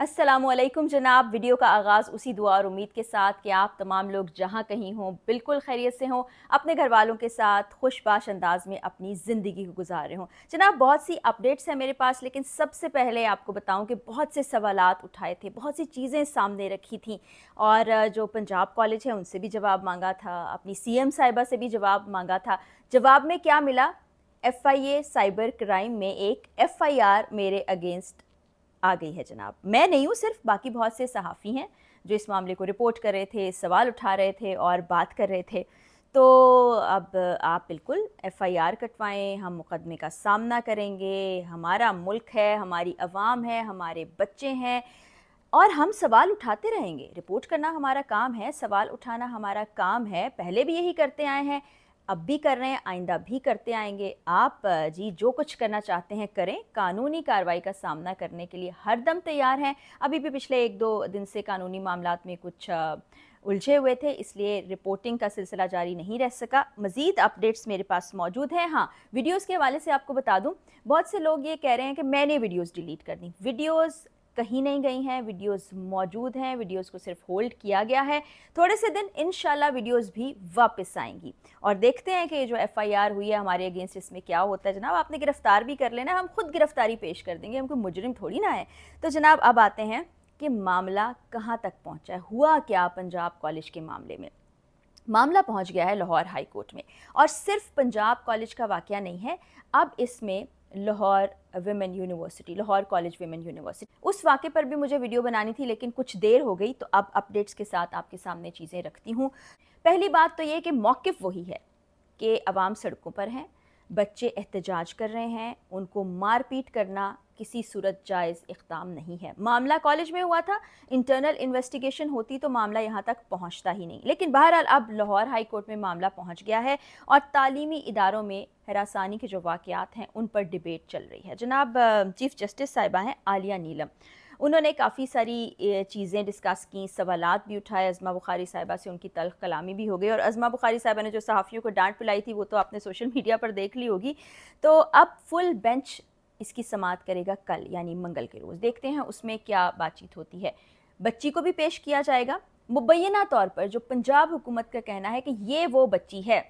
असलम जनाब वीडियो का आगाज़ उसी दुआ और उम्मीद के साथ कि आप तमाम लोग जहाँ कहीं हों बिल्कुल खैरियत से हों अपने घर वालों के साथ खुशबाश अंदाज में अपनी ज़िंदगी को गुजार रहे हों जनाब बहुत सी अपडेट्स हैं मेरे पास लेकिन सबसे पहले आपको बताऊं कि बहुत से सवाल उठाए थे बहुत सी चीज़ें सामने रखी थी और जो पंजाब कॉलेज है उनसे भी जवाब मांगा था अपनी सी एम साहिबा से भी जवाब मांगा था जवाब में क्या मिला F I A cyber crime में एक एफ आई आर मेरे अगेंस्ट आ गई है जनाब मैं नहीं हूँ सिर्फ बाकी बहुत से सहाफ़ी हैं जो इस मामले को रिपोर्ट कर रहे थे सवाल उठा रहे थे और बात कर रहे थे तो अब आप बिल्कुल एफआईआर कटवाएं हम मुकदमे का सामना करेंगे हमारा मुल्क है हमारी आवाम है हमारे बच्चे हैं और हम सवाल उठाते रहेंगे रिपोर्ट करना हमारा काम है सवाल उठाना हमारा काम है पहले भी यही करते आए हैं अब भी कर रहे हैं आइंदा भी करते आएंगे आप जी जो कुछ करना चाहते हैं करें कानूनी कार्रवाई का सामना करने के लिए हरदम तैयार हैं अभी भी पिछले एक दो दिन से कानूनी मामला में कुछ उलझे हुए थे इसलिए रिपोर्टिंग का सिलसिला जारी नहीं रह सका मज़ीद अपडेट्स मेरे पास मौजूद हैं हाँ वीडियोस के हवाले से आपको बता दूं बहुत से लोग ये कह रहे हैं कि मैंने वीडियोस डिलीट कर दी वीडियोस कहीं नहीं गई हैं वीडियोस मौजूद हैं वीडियोस को सिर्फ होल्ड किया गया है थोड़े से दिन इन वीडियोस भी वापस आएंगी और देखते हैं कि ये जो एफआईआर हुई है हमारे अगेंस्ट इसमें क्या होता है जनाब आपने गिरफ्तार भी कर लेना हम खुद गिरफ्तारी पेश कर देंगे हमको मुजरिम थोड़ी ना है तो जनाब अब आते हैं कि मामला कहाँ तक पहुँचा है हुआ क्या पंजाब कॉलेज के मामले में मामला पहुंच गया है लाहौर हाई कोर्ट में और सिर्फ पंजाब कॉलेज का वाक़ नहीं है अब इसमें Lahore women university Lahore college women university उस वाक़े पर भी मुझे वीडियो बनानी थी लेकिन कुछ देर हो गई तो अब अपडेट्स के साथ आपके सामने चीज़ें रखती हूँ पहली बात तो ये कि मौक़ वही है कि आवाम सड़कों पर हैं बच्चे एहतजाज कर रहे हैं उनको मारपीट करना किसी सूरत जायज़ इकदाम नहीं है मामला कॉलेज में हुआ था इंटरनल इन्वेस्टिगेशन होती तो मामला यहाँ तक पहुँचता ही नहीं लेकिन बहरहाल अब लाहौर हाई कोर्ट में मामला पहुँच गया है और तालीमी इदारों में हरासानी के जो वाक़ात हैं उन पर डिबेट चल रही है जनाब चीफ़ जस्टिस साहिबा हैं आलिया नीलम उन्होंने काफ़ी सारी चीज़ें डिस्कस की सवाल भी उठाए अजमा बुखारी साहिबा से उनकी तलख कलामी भी हो गई और अजमा बुखारी साहिबा ने जो सहाफ़ियों को डांट पिलाई थी वो तो आपने सोशल मीडिया पर देख ली होगी तो अब फुल बेंच इसकी समात करेगा कल यानी मंगल के रोज़ देखते हैं उसमें क्या बातचीत होती है बच्ची को भी पेश किया जाएगा मुबैना तौर पर जो पंजाब हुकूमत का कहना है कि ये वो बच्ची है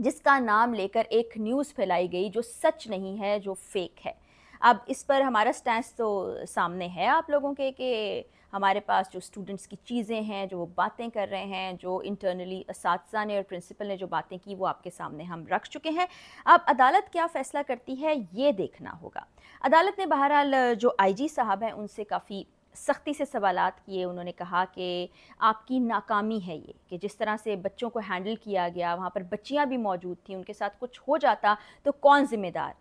जिसका नाम लेकर एक न्यूज़ फैलाई गई जो सच नहीं है जो फेक है अब इस पर हमारा स्टैंड तो सामने है आप लोगों के कि हमारे पास जो स्टूडेंट्स की चीज़ें हैं जो वो बातें कर रहे हैं जो इंटरनली इस ने और प्रिंसिपल ने जो बातें की वो आपके सामने हम रख चुके हैं अब अदालत क्या फ़ैसला करती है ये देखना होगा अदालत ने बहरहाल जो आईजी साहब हैं उनसे काफ़ी सख्ती से सवाल किए उन्होंने कहा कि आपकी नाकामी है ये कि जिस तरह से बच्चों को हैंडल किया गया वहाँ पर बच्चियाँ भी मौजूद थी उनके साथ कुछ हो जाता तो कौन ज़िम्मेदार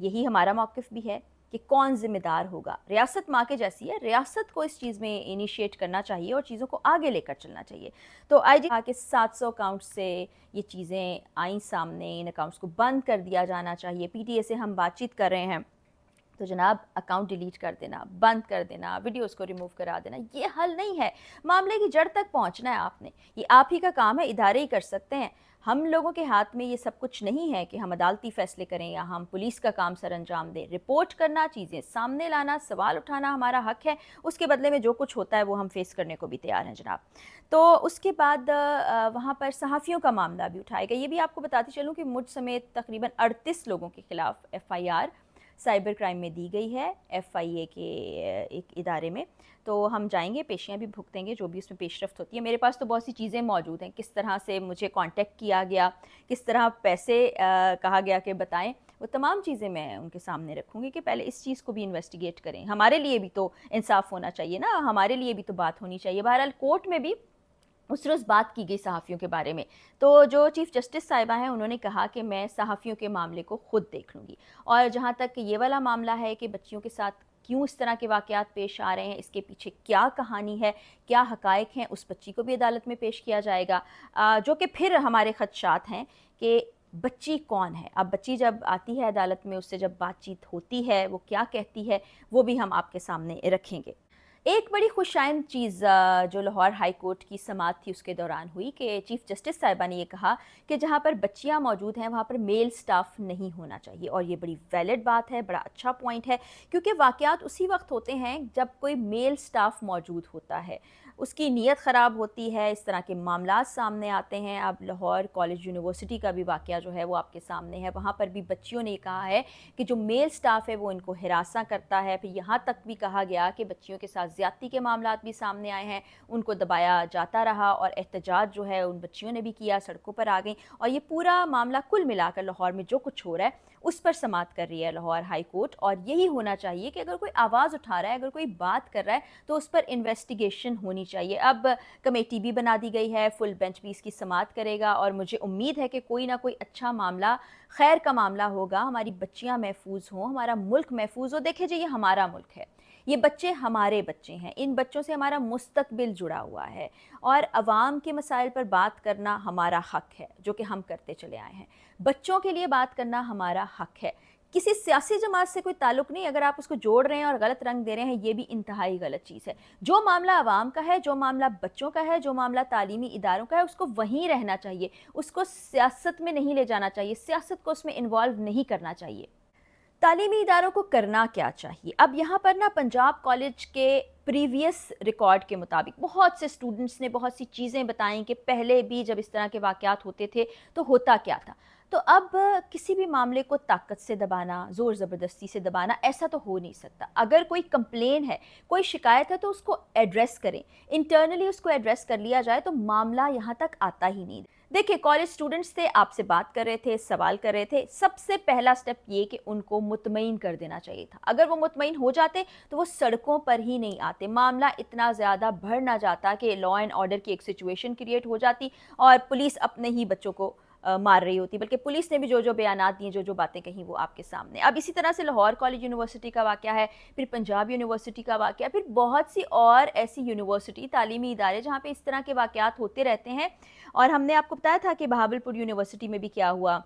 यही हमारा मौक़ भी है कि कौन जिम्मेदार होगा रियासत माँ के जैसी है रियासत को इस चीज़ में इनिशिएट करना चाहिए और चीज़ों को आगे लेकर चलना चाहिए तो आई जी के सात सौ अकाउंट से ये चीज़ें आई सामने इन अकाउंट्स को बंद कर दिया जाना चाहिए ए से हम बातचीत कर रहे हैं तो जनाब अकाउंट डिलीट कर देना बंद कर देना वीडियोस को रिमूव करा देना ये हल नहीं है मामले की जड़ तक पहुंचना है आपने ये आप ही का काम है इधारे ही कर सकते हैं हम लोगों के हाथ में ये सब कुछ नहीं है कि हम अदालती फैसले करें या हम पुलिस का काम सर अंजाम दें रिपोर्ट करना चीज़ें सामने लाना सवाल उठाना हमारा हक है उसके बदले में जो कुछ होता है वो हम फेस करने को भी तैयार हैं जनाब तो उसके बाद वहाँ पर सहाफ़ियों का मामला भी उठाया गया ये भी आपको बताती चलूँ कि मुझ समेत तकरीबन अड़तीस लोगों के खिलाफ F I R cyber crime में दी गई है एफआईए के एक इदारे में तो हम जाएंगे पेशियाँ भी भुगतेंगे जो भी उसमें पेशरफ होती है मेरे पास तो बहुत सी चीज़ें मौजूद हैं किस तरह से मुझे कांटेक्ट किया गया किस तरह पैसे आ, कहा गया कि बताएं वो तमाम चीज़ें मैं उनके सामने रखूँगी कि पहले इस चीज़ को भी इन्वेस्टिगेट करें हमारे लिए भी तो इंसाफ होना चाहिए ना हमारे लिए भी तो बात होनी चाहिए बहरहाल कोर्ट में भी उस रोज़ बात की गई सहाफ़ियों के बारे में तो जो चीफ़ जस्टिस साहिबा हैं उन्होंने कहा कि मैं सहाफ़ियों के मामले को ख़ुद देख लूँगी और जहाँ तक ये वाला मामला है कि बच्चियों के साथ क्यों इस तरह के वाक़ात पेश आ रहे हैं इसके पीछे क्या कहानी है क्या हकायक हैं उस बच्ची को भी अदालत में पेश किया जाएगा जो कि फिर हमारे खदशात हैं कि बच्ची कौन है अब बच्ची जब आती है अदालत में उससे जब बातचीत होती है वो क्या कहती है वो भी हम आपके सामने रखेंगे एक बड़ी खुशाइन चीज़ जो लाहौर हाई कोर्ट की समात थी उसके दौरान हुई कि चीफ़ जस्टिस साहिबा ने यह कहा कि जहाँ पर बच्चियाँ मौजूद हैं वहाँ पर मेल स्टाफ नहीं होना चाहिए और ये बड़ी वैलिड बात है बड़ा अच्छा पॉइंट है क्योंकि वाक़ उसी वक्त होते हैं जब कोई मेल स्टाफ मौजूद होता है उसकी नीयत ख़राब होती है इस तरह के मामला सामने आते हैं अब लाहौर कॉलेज यूनिवर्सिटी का भी वाक़ जो है वो आपके सामने है वहाँ पर भी बच्चियों ने कहा है कि जो मेल स्टाफ है वो इनको हिरासा करता है फिर यहाँ तक भी कहा गया कि बच्चियों के साथ ज़्यादती के मामला भी सामने आए हैं उनको दबाया जाता रहा और एहतजाज जो है उन बच्चियों ने भी किया सड़कों पर आ गई और ये पूरा मामला कुल मिलाकर लाहौर में जो कुछ हो रहा है उस पर समाप्त कर रही है लाहौर हाई कोर्ट और यही होना चाहिए कि अगर कोई आवाज़ उठा रहा है अगर कोई बात कर रहा है तो उस पर इन्वेस्टिगेशन होनी चाहिए अब कमेटी भी बना दी गई है फुल बेंच भी इसकी समाप्त करेगा और मुझे उम्मीद है कि कोई ना कोई अच्छा मामला खैर का मामला होगा हमारी बच्चियाँ महफूज हों हमारा मुल्क महफूज हो देखे जी ये हमारा मुल्क है ये बच्चे हमारे बच्चे हैं इन बच्चों से हमारा मुस्तबिल जुड़ा हुआ है और आवाम के मसाइल पर बात करना हमारा हक है जो कि हम करते चले आए हैं बच्चों के लिए बात करना हमारा हक है किसी सियासी जमात से कोई ताल्लुक नहीं अगर आप उसको जोड़ रहे हैं और गलत रंग दे रहे हैं ये भी इंतहाई गलत चीज़ है जो मामला आवाम का है जो मामला बच्चों का है जो मामला तालीमी इदारों का है उसको वहीं रहना चाहिए उसको सियासत में नहीं ले जाना चाहिए सियासत को उसमें इन्वॉल्व नहीं करना चाहिए तालीमी इदारों को करना क्या चाहिए अब यहाँ पर ना पंजाब कॉलेज के प्रीवियस रिकॉर्ड के मुताबिक बहुत से स्टूडेंट्स ने बहुत सी चीज़ें बताई कि पहले भी जब इस तरह के वाक़ात होते थे तो होता क्या था तो अब किसी भी मामले को ताकत से दबाना ज़ोर ज़बरदस्ती से दबाना ऐसा तो हो नहीं सकता अगर कोई कंप्लेन है कोई शिकायत है तो उसको एड्रेस करें इंटरनली उसको एड्रेस कर लिया जाए तो मामला यहाँ तक आता ही नहीं देखिए कॉलेज स्टूडेंट्स थे आपसे बात कर रहे थे सवाल कर रहे थे सबसे पहला स्टेप ये कि उनको मुतमिन कर देना चाहिए था अगर वो मुतमिन हो जाते तो वो सड़कों पर ही नहीं आते आते मामला इतना ज़्यादा भर ना जाता कि लॉ एंड ऑर्डर की एक सिचुएशन क्रिएट हो जाती और पुलिस अपने ही बच्चों को आ, मार रही होती बल्कि पुलिस ने भी जो जो बयान दिए जो जो बातें कहीं वो आपके सामने अब इसी तरह से लाहौर कॉलेज यूनिवर्सिटी का वाक़ है फिर पंजाब यूनिवर्सिटी का वाक़ फिर बहुत सी और ऐसी यूनिवर्सिटी तालीमी इदारे जहाँ पर इस तरह के वाक़ होते रहते हैं और हमने आपको बताया था कि बहावलपुर यूनिवर्सिटी में भी क्या हुआ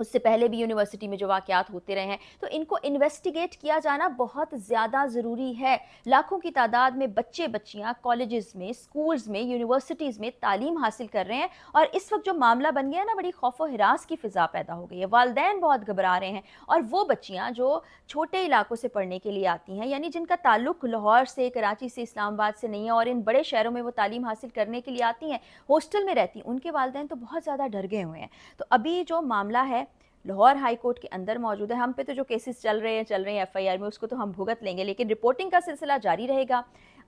उससे पहले भी यूनिवर्सिटी में जो वाक़ होते रहे हैं तो इनको इन्वेस्टिगेट किया जाना बहुत ज़्यादा ज़रूरी है लाखों की तादाद में बच्चे बच्चियाँ कॉलेज़ में स्कूल्स में यूनिवर्सिटीज़ में तालीम हासिल कर रहे हैं और इस वक्त जो मामला बन गया है ना बड़ी खौफ हरास की फ़िज़ा पैदा हो गई है वालदेन बहुत घबरा रहे हैं और वो बच्चियाँ जो छोटे इलाकों से पढ़ने के लिए आती हैं यानी जिनका ताल्लुक लाहौर से कराची से इस्लामाबाद से नहीं है और इन बड़े शहरों में वो तालीम हासिल करने के लिए आती हैं हॉस्टल में रहती हैं उनके वालदेन तो बहुत ज़्यादा डर गए हुए हैं तो अभी जो मामला है लाहौर हाई कोर्ट के अंदर मौजूद है हम पे तो जो केसेस चल रहे हैं चल रहे हैं एफआईआर में उसको तो हम भुगत लेंगे लेकिन रिपोर्टिंग का सिलसिला जारी रहेगा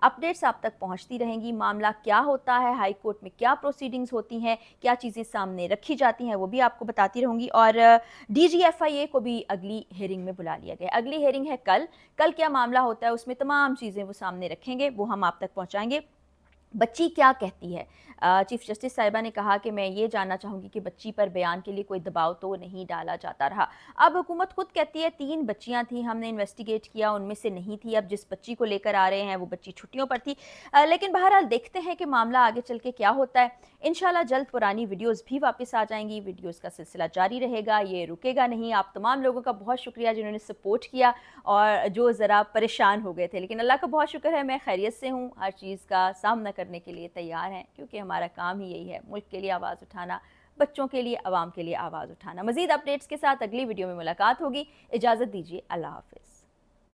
अपडेट्स आप तक पहुंचती रहेंगी मामला क्या होता है हाई कोर्ट में क्या प्रोसीडिंग्स होती हैं क्या चीज़ें सामने रखी जाती हैं वो भी आपको बताती रहूंगी और डीजीएफआईए को भी अगली हेयरिंग में बुला लिया गया अगली हेयरिंग है कल कल क्या मामला होता है उसमें तमाम चीज़ें वो सामने रखेंगे वो हम आप तक पहुँचाएंगे बच्ची क्या कहती है चीफ जस्टिस साहिबा ने कहा कि मैं ये जानना चाहूँगी कि बच्ची पर बयान के लिए कोई दबाव तो नहीं डाला जाता रहा अब हुकूमत खुद कहती है तीन बच्चियाँ थी हमने इन्वेस्टिगेट किया उनमें से नहीं थी अब जिस बच्ची को लेकर आ रहे हैं वो बच्ची छुट्टियों पर थी लेकिन बहरहाल देखते हैं कि मामला आगे चल के क्या होता है इन जल्द पुरानी वीडियोज़ भी वापस आ जाएंगी वीडियोज़ का सिलसिला जारी रहेगा ये रुकेगा नहीं आप तमाम लोगों का बहुत शुक्रिया जिन्होंने सपोर्ट किया और जो ज़रा परेशान हो गए थे लेकिन अल्लाह का बहुत शुक्र है मैं खैरियत से हूँ हर चीज़ का सामना करने के लिए तैयार हैं क्योंकि हम हमारा काम ही यही है मुल्क के लिए आवाज़ उठाना बच्चों के लिए आवाम के लिए आवाज़ उठाना मजीद अपडेट्स के साथ अगली वीडियो में मुलाकात होगी इजाज़त दीजिए अल्लाह हाफिज़